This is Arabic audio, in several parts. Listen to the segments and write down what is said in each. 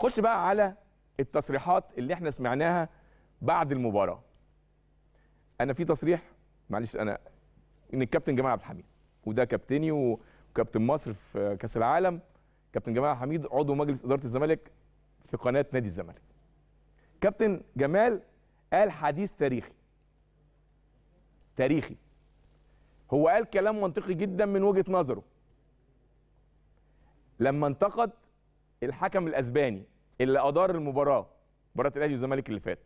خش بقى على التصريحات اللي احنا سمعناها بعد المباراه انا في تصريح معلش انا ان الكابتن جمال عبد الحميد وده كابتني وكابتن مصر في كاس العالم كابتن جمال عبد الحميد عضو مجلس اداره الزمالك في قناه نادي الزمالك كابتن جمال قال حديث تاريخي تاريخي هو قال كلام منطقي جدا من وجهه نظره لما انتقد الحكم الاسباني اللي ادار المباراه مباراه الاهلي والزمالك اللي فات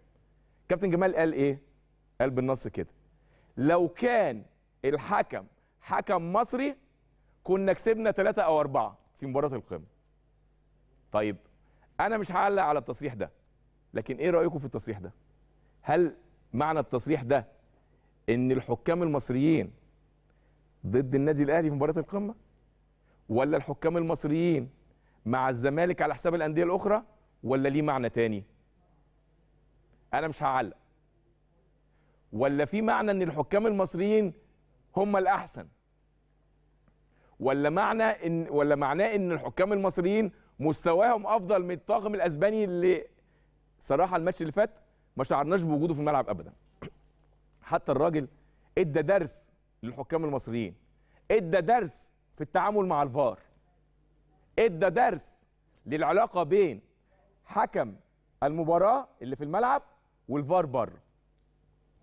كابتن جمال قال ايه قال بالنص كده لو كان الحكم حكم مصري كنا كسبنا ثلاثة او أربعة في مباراه القمه طيب انا مش هعلق على التصريح ده لكن ايه رايكم في التصريح ده هل معنى التصريح ده ان الحكام المصريين ضد النادي الاهلي في مباراه القمه ولا الحكام المصريين مع الزمالك على حساب الانديه الاخرى ولا ليه معنى تاني انا مش هعلق ولا في معنى ان الحكام المصريين هم الاحسن ولا معنى ان ولا معناه ان الحكام المصريين مستواهم افضل من الطاقم الاسباني اللي صراحه الماتش اللي فات ما شعرناش بوجوده في الملعب ابدا حتى الراجل ادى درس للحكام المصريين ادى درس في التعامل مع الفار ادى درس للعلاقه بين حكم المباراه اللي في الملعب والفار بره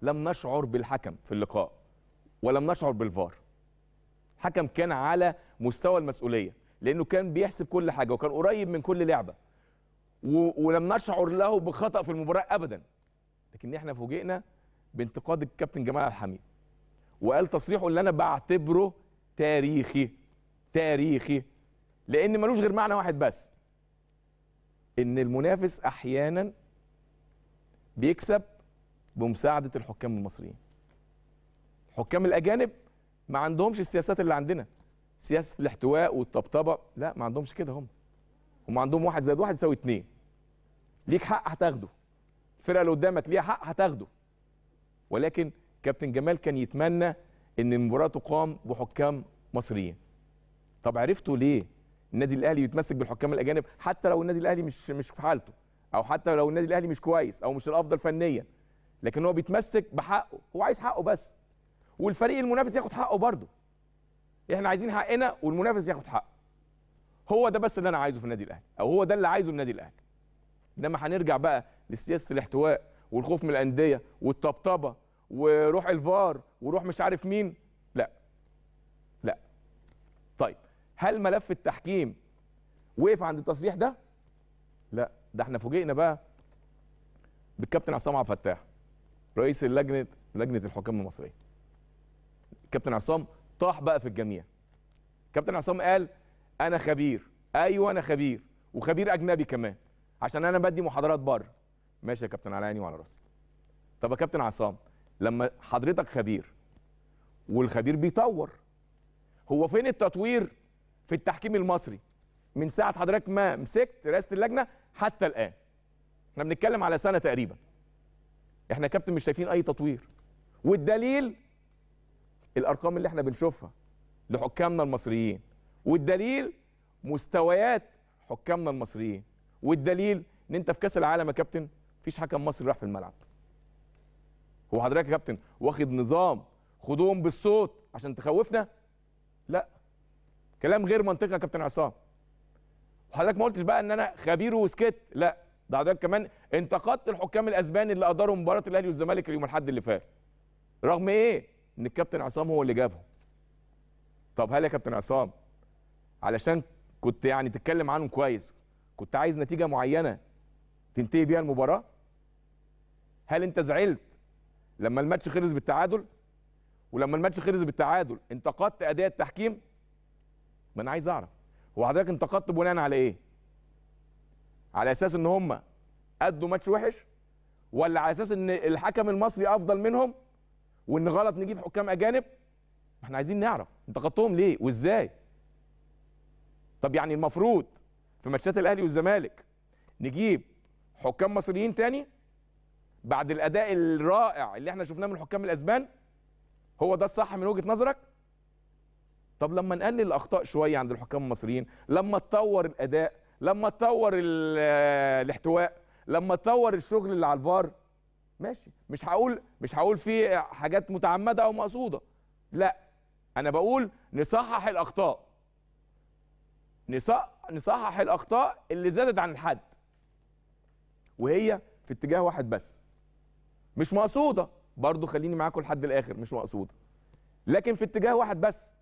لم نشعر بالحكم في اللقاء ولم نشعر بالفار حكم كان على مستوى المسؤوليه لانه كان بيحسب كل حاجه وكان قريب من كل لعبه و... ولم نشعر له بخطا في المباراه ابدا لكن احنا فوجئنا بانتقاد الكابتن جمال الحميد وقال تصريحه اللي انا بعتبره تاريخي تاريخي لان ملوش غير معنى واحد بس ان المنافس احيانا بيكسب بمساعده الحكام المصريين حكام الاجانب ما عندهمش السياسات اللي عندنا سياسه الاحتواء والطبطبه لا ما عندهمش كده هم هم عندهم واحد زائد واحد يساوي اتنين ليك حق هتاخده الفرقه اللي قدامك ليها حق هتاخده ولكن كابتن جمال كان يتمنى ان المباراه تقام بحكام مصريين طب عرفتوا ليه النادي الاهلي بيتمسك بالحكام الاجانب حتى لو النادي الاهلي مش مش في حالته او حتى لو النادي الاهلي مش كويس او مش الافضل فنيا لكن هو بيتمسك بحقه هو عايز حقه بس والفريق المنافس ياخد حقه برضه احنا عايزين حقنا والمنافس ياخد حقه هو ده بس اللي انا عايزه في النادي الاهلي او هو ده اللي عايزه النادي الاهلي انما هنرجع بقى لسياسه الاحتواء والخوف من الانديه والطبطبه وروح الفار وروح مش عارف مين لا لا طيب هل ملف التحكيم وقف عند التصريح ده لا ده احنا فوجئنا بقى بالكابتن عصام عبد الفتاح رئيس اللجنه لجنه الحكام المصريه الكابتن عصام طاح بقى في الجميع كابتن عصام قال انا خبير ايوه انا خبير وخبير اجنبي كمان عشان انا بدي محاضرات بره ماشي يا كابتن على عيني وعلى راسي طب يا كابتن عصام لما حضرتك خبير والخبير بيطور هو فين التطوير في التحكيم المصري من ساعه حضرتك ما مسكت رئاسه اللجنه حتى الان احنا بنتكلم على سنه تقريبا احنا كابتن مش شايفين اي تطوير والدليل الارقام اللي احنا بنشوفها لحكامنا المصريين والدليل مستويات حكامنا المصريين والدليل ان انت في كاس العالم يا كابتن مفيش حكم مصري راح في الملعب هو حضرتك يا كابتن واخد نظام خدوهم بالصوت عشان تخوفنا لا كلام غير منطقي يا كابتن عصام وحضرتك ما قلتش بقى ان انا خبير وسكت لا ده حضرتك كمان انتقدت الحكام الاسبان اللي اداروا مباراه الاهلي والزمالك اليوم الاحد اللي فات رغم ايه ان الكابتن عصام هو اللي جابهم طب هل يا كابتن عصام علشان كنت يعني تتكلم عنهم كويس كنت عايز نتيجه معينه تنتهي بيها المباراه هل انت زعلت لما الماتش خلص بالتعادل ولما الماتش خلص بالتعادل انتقدت اداء التحكيم ما انا عايز اعرف هو حضرتك انتقدت بناء على ايه على اساس ان هم ادوا ماتش وحش ولا على اساس ان الحكم المصري افضل منهم وان غلط نجيب حكام اجانب احنا عايزين نعرف انتقدتهم ليه وازاي طب يعني المفروض في ماتشات الاهلي والزمالك نجيب حكام مصريين تاني بعد الاداء الرائع اللي احنا شفناه من الحكام الاسبان هو ده الصح من وجهه نظرك طب لما نقلل الاخطاء شويه عند الحكام المصريين لما تطور الاداء لما تطور آه، الاحتواء لما تطور الشغل اللي على الفار ماشي مش هقول مش هقول في حاجات متعمده او مقصوده لا انا بقول نصحح الاخطاء نصحح الاخطاء اللي زادت عن الحد وهي في اتجاه واحد بس مش مقصوده برضو خليني معاكم لحد الاخر مش مقصوده لكن في اتجاه واحد بس